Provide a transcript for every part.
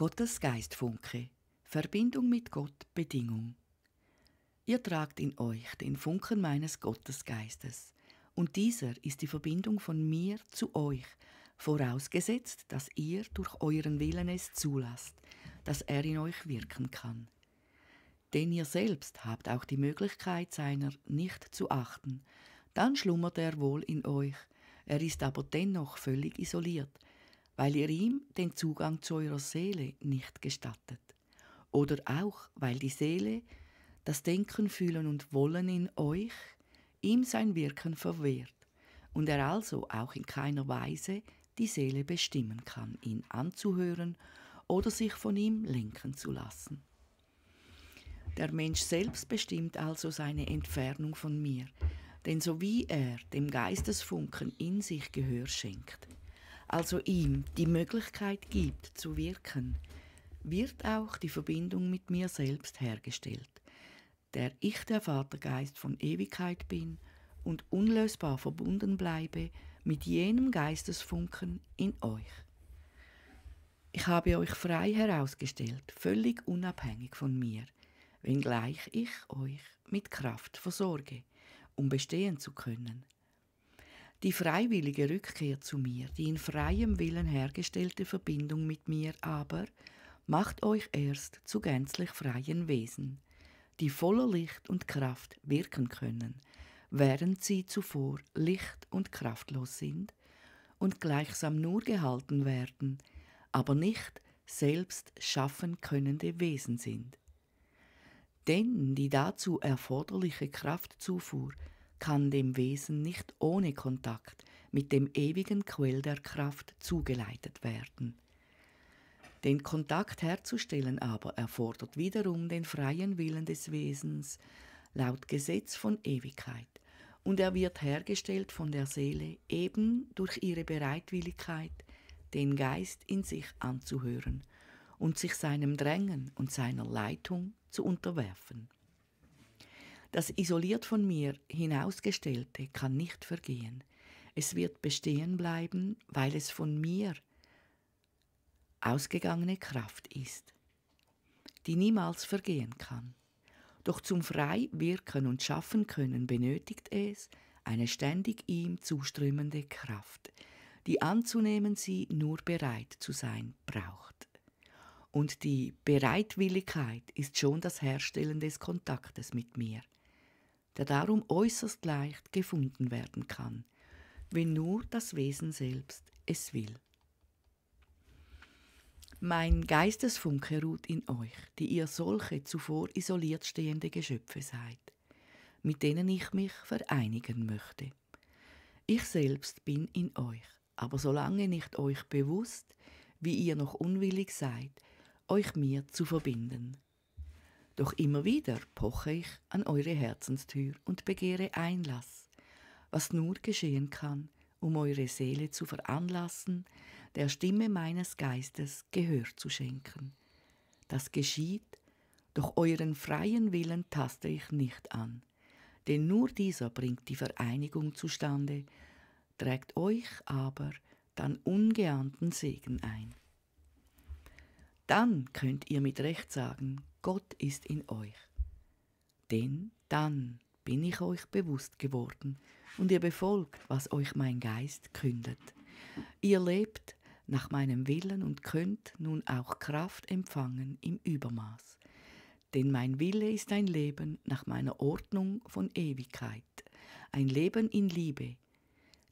Gottes Geistfunke. Verbindung mit Gott Bedingung. Ihr tragt in euch den Funken meines Gottesgeistes, und dieser ist die Verbindung von mir zu euch, vorausgesetzt, dass ihr durch euren Willen es zulasst, dass er in euch wirken kann. Denn ihr selbst habt auch die Möglichkeit seiner nicht zu achten, dann schlummert er wohl in euch, er ist aber dennoch völlig isoliert, weil ihr ihm den Zugang zu eurer Seele nicht gestattet. Oder auch, weil die Seele, das Denken, Fühlen und Wollen in euch, ihm sein Wirken verwehrt und er also auch in keiner Weise die Seele bestimmen kann, ihn anzuhören oder sich von ihm lenken zu lassen. Der Mensch selbst bestimmt also seine Entfernung von mir, denn so wie er dem Geistesfunken in sich Gehör schenkt, also ihm die Möglichkeit gibt zu wirken, wird auch die Verbindung mit mir selbst hergestellt, der ich der Vatergeist von Ewigkeit bin und unlösbar verbunden bleibe mit jenem Geistesfunken in euch. Ich habe euch frei herausgestellt, völlig unabhängig von mir, wenngleich ich euch mit Kraft versorge, um bestehen zu können – die freiwillige Rückkehr zu mir, die in freiem Willen hergestellte Verbindung mit mir aber, macht euch erst zu gänzlich freien Wesen, die voller Licht und Kraft wirken können, während sie zuvor licht und kraftlos sind und gleichsam nur gehalten werden, aber nicht selbst schaffen könnende Wesen sind. Denn die dazu erforderliche Kraftzufuhr kann dem Wesen nicht ohne Kontakt mit dem ewigen Quell der Kraft zugeleitet werden. Den Kontakt herzustellen aber erfordert wiederum den freien Willen des Wesens laut Gesetz von Ewigkeit, und er wird hergestellt von der Seele eben durch ihre Bereitwilligkeit, den Geist in sich anzuhören und sich seinem Drängen und seiner Leitung zu unterwerfen. Das isoliert von mir hinausgestellte kann nicht vergehen. Es wird bestehen bleiben, weil es von mir ausgegangene Kraft ist, die niemals vergehen kann. Doch zum frei wirken und schaffen können benötigt es eine ständig ihm zuströmende Kraft, die anzunehmen sie nur bereit zu sein braucht. Und die Bereitwilligkeit ist schon das Herstellen des Kontaktes mit mir – der darum äußerst leicht gefunden werden kann, wenn nur das Wesen selbst es will. Mein Geistesfunke ruht in euch, die ihr solche zuvor isoliert stehende Geschöpfe seid, mit denen ich mich vereinigen möchte. Ich selbst bin in euch, aber solange nicht euch bewusst, wie ihr noch unwillig seid, euch mir zu verbinden. Doch immer wieder poche ich an eure Herzenstür und begehre Einlass, was nur geschehen kann, um eure Seele zu veranlassen, der Stimme meines Geistes Gehör zu schenken. Das geschieht, doch euren freien Willen taste ich nicht an, denn nur dieser bringt die Vereinigung zustande, trägt euch aber dann ungeahnten Segen ein. Dann könnt ihr mit Recht sagen, Gott ist in euch. Denn dann bin ich euch bewusst geworden und ihr befolgt, was euch mein Geist kündet. Ihr lebt nach meinem Willen und könnt nun auch Kraft empfangen im Übermaß. Denn mein Wille ist ein Leben nach meiner Ordnung von Ewigkeit, ein Leben in Liebe.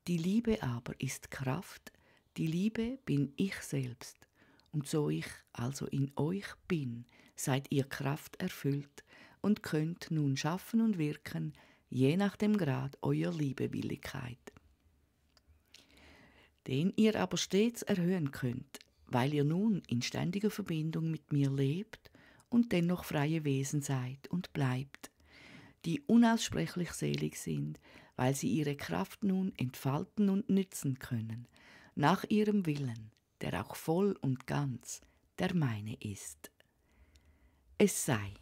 Die Liebe aber ist Kraft, die Liebe bin ich selbst. Und so ich also in euch bin, seid ihr Kraft erfüllt und könnt nun schaffen und wirken, je nach dem Grad eurer Liebewilligkeit. Den ihr aber stets erhöhen könnt, weil ihr nun in ständiger Verbindung mit mir lebt und dennoch freie Wesen seid und bleibt, die unaussprechlich selig sind, weil sie ihre Kraft nun entfalten und nützen können, nach ihrem Willen, der auch voll und ganz der meine ist. Es sei.